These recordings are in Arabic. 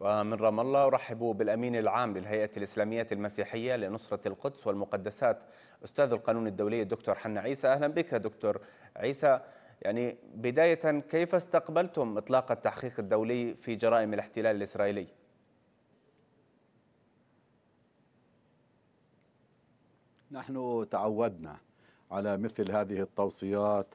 ومن رام الله أرحب بالأمين العام للهيئة الإسلامية المسيحية لنصرة القدس والمقدسات أستاذ القانون الدولي الدكتور حنا عيسى أهلا بك دكتور عيسى يعني بداية كيف استقبلتم إطلاق التحقيق الدولي في جرائم الاحتلال الإسرائيلي؟ نحن تعودنا على مثل هذه التوصيات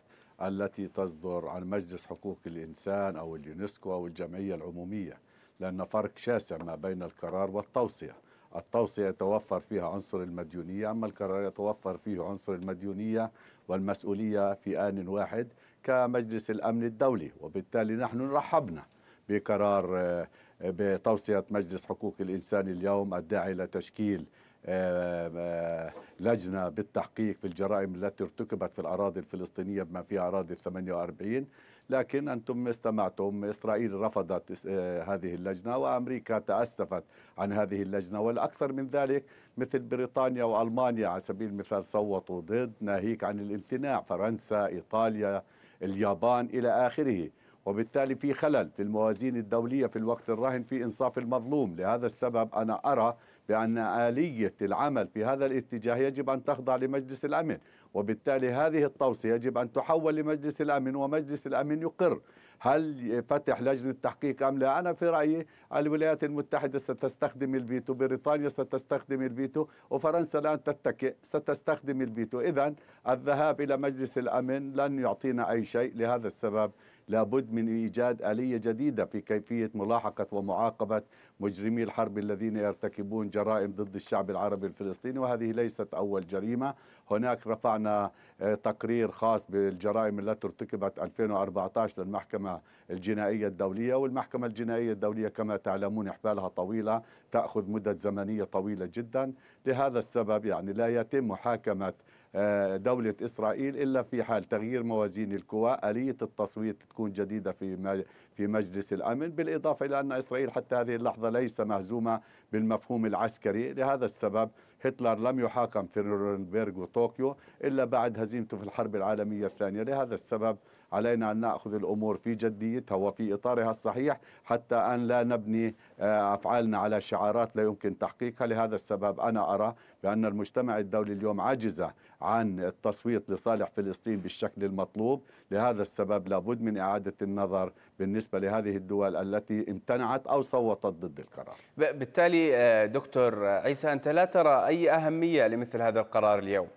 التي تصدر عن مجلس حقوق الإنسان أو اليونسكو أو الجمعية العمومية لأن فرق شاسع ما بين القرار والتوصية التوصية يتوفر فيها عنصر المديونية أما القرار يتوفر فيه عنصر المديونية والمسؤولية في آن واحد كمجلس الأمن الدولي وبالتالي نحن رحبنا بقرار آه، بتوصية مجلس حقوق الإنسان اليوم الداعي لتشكيل آه، آه، لجنة بالتحقيق في الجرائم التي ارتكبت في الأراضي الفلسطينية بما فيها أراضي 48 لكن أنتم استمعتم إسرائيل رفضت آه، هذه اللجنة وأمريكا تأسفت عن هذه اللجنة والأكثر من ذلك مثل بريطانيا وألمانيا على سبيل المثال صوتوا ضد ناهيك عن الامتناع فرنسا إيطاليا اليابان إلى آخره وبالتالي في خلل في الموازين الدولية في الوقت الراهن في إنصاف المظلوم لهذا السبب أنا أرى بأن آلية العمل في هذا الاتجاه يجب أن تخضع لمجلس الأمن وبالتالي هذه التوصيه يجب أن تحول لمجلس الأمن ومجلس الأمن يقر هل فتح لجنة تحقيق أم لا أنا في رأيي الولايات المتحدة ستستخدم الفيتو بريطانيا ستستخدم الفيتو وفرنسا الان تتكئ ستستخدم الفيتو إذا الذهاب إلى مجلس الأمن لن يعطينا أي شيء لهذا السبب لابد من إيجاد آلية جديدة في كيفية ملاحقة ومعاقبة مجرمي الحرب الذين يرتكبون جرائم ضد الشعب العربي الفلسطيني وهذه ليست أول جريمة هناك رفعنا آه، تقرير خاص بالجرائم التي ارتكبت 2014 للمحكمة الجنائية الدولية والمحكمة الجنائية الدولية كما تعلمون إحبالها طويلة تأخذ مدة زمنية طويلة جدا لهذا السبب يعني لا يتم محاكمة آه، دولة إسرائيل إلا في حال تغيير موازين القوى آلية التصويت تكون جديدة في في مجلس الأمن بالإضافة إلى أن إسرائيل حتى هذه اللحظة ليس مهزومة بالمفهوم العسكري لهذا السبب هتلر لم يحاكم في نورنبرغ وطوكيو إلا بعد هزيمته في الحرب العالمية الثانية لهذا السبب علينا أن نأخذ الأمور في جديتها وفي إطارها الصحيح حتى أن لا نبني آه، أفعالنا على شعارات لا يمكن تحقيقها لهذا السبب أنا أرى بأن المجتمع الدولي اليوم عاجزة عن التصويت لصالح فلسطين بالشكل المطلوب لهذا السبب لابد من إعادة النظر بالنسبة لهذه الدول التي امتنعت أو صوتت ضد القرار بالتالي آه، دكتور عيسى أنت لا ترى أي أهمية لمثل هذا القرار اليوم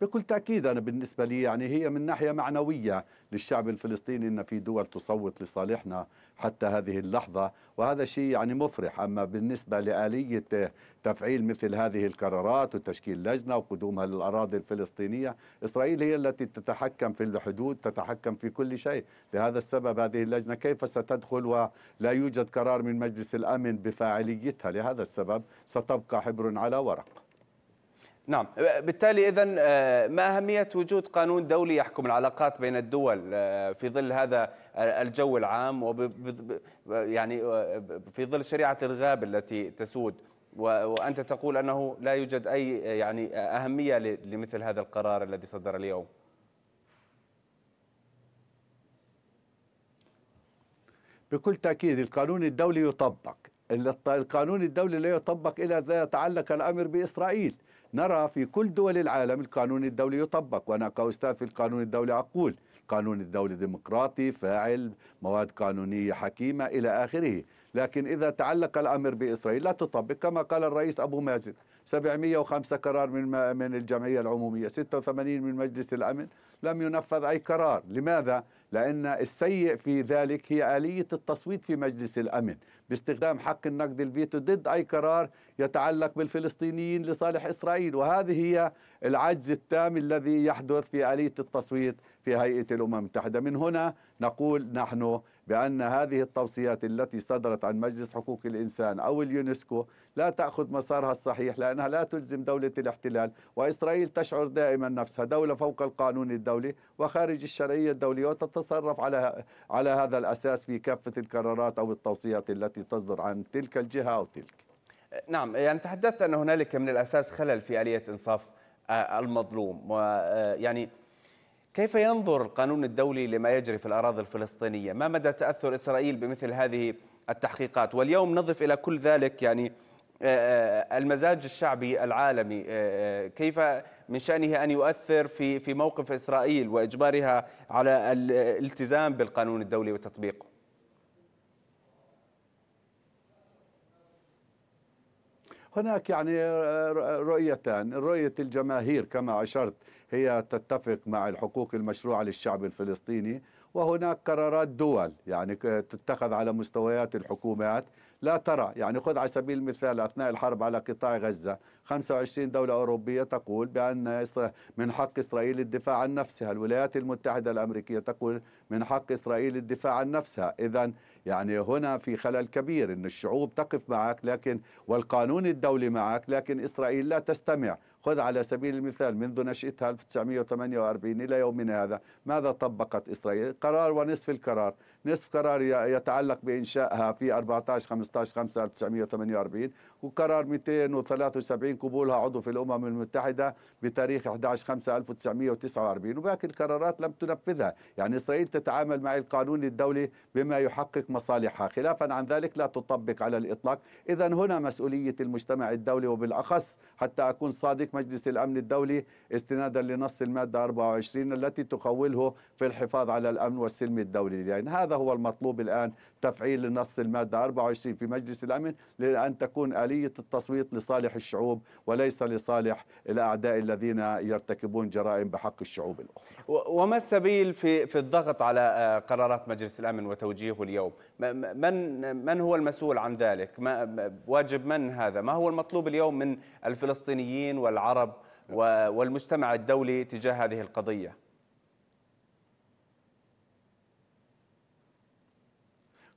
بكل تأكيد أنا بالنسبة لي يعني هي من ناحية معنوية للشعب الفلسطيني أن في دول تصوت لصالحنا حتى هذه اللحظة وهذا شيء يعني مفرح أما بالنسبة لآلية تفعيل مثل هذه القرارات وتشكيل لجنة وقدومها للأراضي الفلسطينية إسرائيل هي التي تتحكم في الحدود تتحكم في كل شيء لهذا السبب هذه اللجنة كيف ستدخل ولا يوجد قرار من مجلس الأمن بفاعليتها لهذا السبب ستبقى حبر على ورق نعم بالتالي إذا آه، ما أهمية وجود قانون دولي يحكم العلاقات بين الدول آه، في ظل هذا الجو العام وب يعني آه، في ظل شريعة الغاب التي تسود وأنت تقول أنه لا يوجد أي يعني أهمية لمثل هذا القرار الذي صدر اليوم بكل تأكيد القانون الدولي يطبق القانون الدولي لا يطبق إلا إذا تعلق الأمر بإسرائيل نرى في كل دول العالم القانون الدولي يطبق وأنا كأستاذ في القانون الدولي أقول القانون الدولي ديمقراطي فاعل مواد قانونية حكيمة إلى آخره لكن إذا تعلق الأمر بإسرائيل لا تطبق كما قال الرئيس أبو مازن 705 قرار من من الجمعية العمومية 86 من مجلس الأمن لم ينفذ أي قرار لماذا؟ لأن السيء في ذلك هي آلية التصويت في مجلس الأمن باستخدام حق النقد الفيتو ضد أي قرار يتعلق بالفلسطينيين لصالح إسرائيل وهذه هي العجز التام الذي يحدث في آلية التصويت في هيئة الأمم المتحدة من هنا نقول نحن بأن هذه التوصيات التي صدرت عن مجلس حقوق الإنسان أو اليونسكو لا تأخذ مسارها الصحيح لأنها لا تلزم دولة الاحتلال وإسرائيل تشعر دائما نفسها دولة فوق القانون الدولي وخارج الشرعية الدولية وتتصرف على على هذا الأساس في كافة القرارات أو التوصيات التي تصدر عن تلك الجهة أو تلك نعم يعني تحدثت أن هنالك من الأساس خلل في آلية إنصاف المظلوم ويعني كيف ينظر القانون الدولي لما يجري في الأراضي الفلسطينية؟ ما مدى تأثر إسرائيل بمثل هذه التحقيقات؟ واليوم نضف إلى كل ذلك يعني آه، آه، المزاج الشعبي العالمي آه، كيف من شأنه أن يؤثر في في موقف إسرائيل وإجبارها على الالتزام بالقانون الدولي وتطبيقه هناك يعني رؤيتان رؤية الجماهير كما أشرت هي تتفق مع الحقوق المشروعة للشعب الفلسطيني وهناك قرارات دول يعني تتخذ على مستويات الحكومات لا ترى يعني خذ على سبيل المثال أثناء الحرب على قطاع غزة 25 دولة أوروبية تقول بأن من حق إسرائيل الدفاع عن نفسها الولايات المتحدة الأمريكية تقول من حق إسرائيل الدفاع عن نفسها إذا يعني هنا في خلل كبير أن الشعوب تقف معك لكن والقانون الدولي معك لكن إسرائيل لا تستمع خذ على سبيل المثال منذ نشأتها 1948 إلى يومنا هذا ماذا طبقت إسرائيل قرار ونصف القرار نصف قرار يتعلق بإنشائها في 14 15 5 1948 وقرار 273 قبولها عضو في الأمم المتحدة بتاريخ 11 5 1949 وباقي القرارات لم تنفذها يعني إسرائيل تتعامل مع القانون الدولي بما يحقق مصالحها خلافا عن ذلك لا تطبق على الإطلاق إذا هنا مسؤولية المجتمع الدولي وبالأخص حتى أكون صادق مجلس الأمن الدولي استنادا لنص المادة 24 التي تخوله في الحفاظ على الأمن والسلم الدولي يعني هذا هذا هو المطلوب الآن تفعيل نص المادة 24 في مجلس الأمن لأن تكون آلية التصويت لصالح الشعوب وليس لصالح الأعداء الذين يرتكبون جرائم بحق الشعوب الأخرى وما السبيل في في الضغط على آه، قرارات مجلس الأمن وتوجيهه اليوم من من هو المسؤول عن ذلك ما واجب من هذا ما هو المطلوب اليوم من الفلسطينيين والعرب والمجتمع الدولي تجاه هذه القضية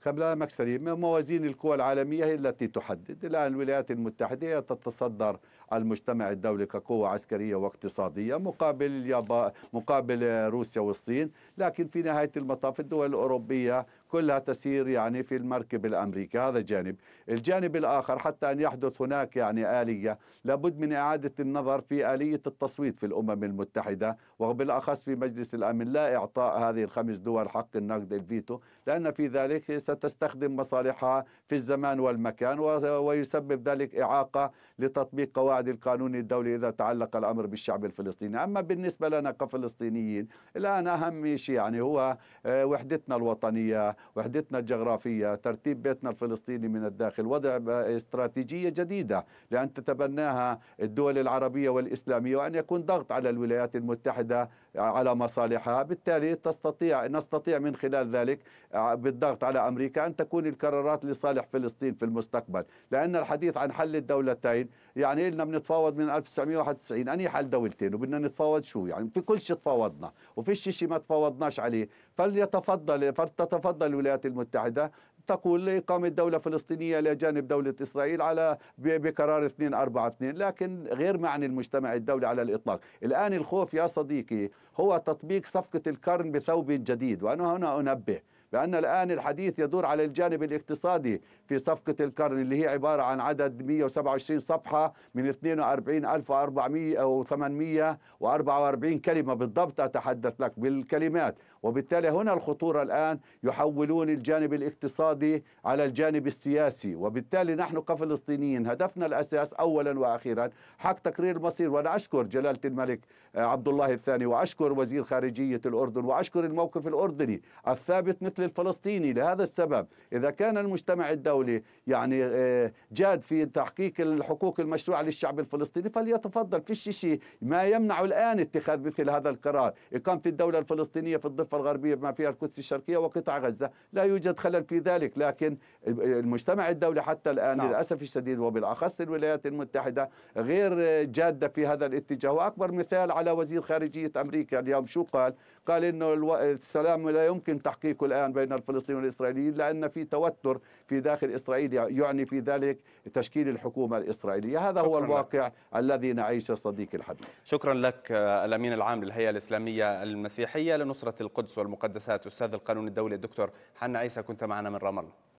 قبل مكسرين موازين القوى العالمية هي التي تحدد الآن الولايات المتحدة هي تتصدر المجتمع الدولي كقوة عسكرية واقتصادية مقابل اليابان مقابل روسيا والصين لكن في نهاية المطاف الدول الأوروبية كلها تسير يعني في المركب الأمريكي هذا جانب الجانب الآخر حتى أن يحدث هناك يعني آلية لابد من إعادة النظر في آلية التصويت في الأمم المتحدة وبالأخص في مجلس الأمن لا إعطاء هذه الخمس دول حق النقد الفيتو لأن في ذلك ستستخدم مصالحها في الزمان والمكان ويسبب ذلك إعاقة لتطبيق قواعد القانون الدولي إذا تعلق الأمر بالشعب الفلسطيني أما بالنسبة لنا كفلسطينيين الآن أهم شيء يعني هو آه، وحدتنا الوطنية وحدتنا الجغرافية ترتيب بيتنا الفلسطيني من الداخل وضع استراتيجية جديدة لأن تتبناها الدول العربية والإسلامية وأن يكون ضغط على الولايات المتحدة على مصالحها بالتالي تستطيع نستطيع من خلال ذلك آه، بالضغط على أمريكا أن تكون القرارات لصالح فلسطين في المستقبل لأن الحديث عن حل الدولتين يعني لنا بنتفاوض من 1991 أني حل دولتين وبدنا نتفاوض شو يعني في كل شيء تفاوضنا وفي شيء ما تفاوضناش عليه فليتفضل فلتتفضل الولايات المتحدة تقول لإقامة دولة فلسطينية إلى جانب دولة إسرائيل على بقرار 242 لكن غير معني المجتمع الدولي على الإطلاق الآن الخوف يا صديقي هو تطبيق صفقة القرن بثوب جديد وأنا هنا أنبه بأن الآن الحديث يدور على الجانب الاقتصادي في صفقة القرن اللي هي عبارة عن عدد 127 صفحة من 42400 أو 844 كلمة بالضبط أتحدث لك بالكلمات وبالتالي هنا الخطورة الآن يحولون الجانب الاقتصادي على الجانب السياسي وبالتالي نحن كفلسطينيين هدفنا الأساس أولا وأخيرا حق تقرير المصير وأنا أشكر جلالة الملك آه، عبد الله الثاني وأشكر وزير خارجية الأردن وأشكر الموقف الأردني الثابت مثل الطفل الفلسطيني لهذا السبب إذا كان المجتمع الدولي يعني آه، جاد في تحقيق الحقوق المشروعة للشعب الفلسطيني فليتفضل في شيء ما يمنع الآن اتخاذ مثل هذا القرار إقامة الدولة الفلسطينية في الضفة الغربية بما فيها القدس الشرقية وقطاع غزة لا يوجد خلل في ذلك لكن آه، المجتمع الدولي حتى الآن نعم. للأسف الشديد وبالأخص الولايات المتحدة غير جادة في هذا الاتجاه وأكبر مثال على وزير خارجية أمريكا اليوم شو قال قال أنه السلام لا يمكن تحقيقه الآن بين الفلسطينيين والإسرائيليين لأن في توتر في داخل إسرائيل يعني في ذلك تشكيل الحكومة الإسرائيلية هذا هو الواقع لك. الذي نعيشه صديقي الحبيب شكرا لك آه، الأمين العام للهيئة الإسلامية المسيحية لنصرة القدس والمقدسات أستاذ القانون الدولي الدكتور حنا عيسى كنت معنا من رام الله